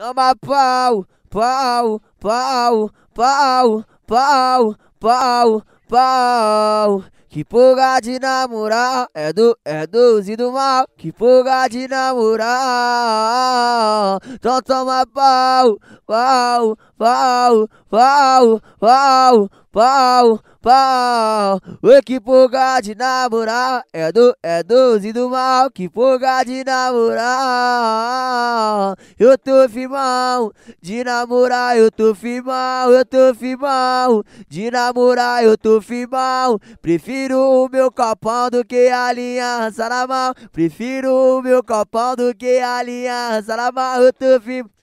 Toma pau, pau, pau, pau, pau, pau, pau. Que pulga de namorar é do é doze do mal. Que pulga de namorar. Então toma pau, pau, pau, pau, pau, pau, pau. Oi, que pulga de namorar é do é doze do mal. Que pulga de namorar eu tô firmão. De namorar, eu tô firmão, eu tô firmão. De namorar, eu tô firmão. Prefiro o meu copão do que a aliança na mão. Prefiro o meu copão do que a aliança na mão. Eu tô firmão.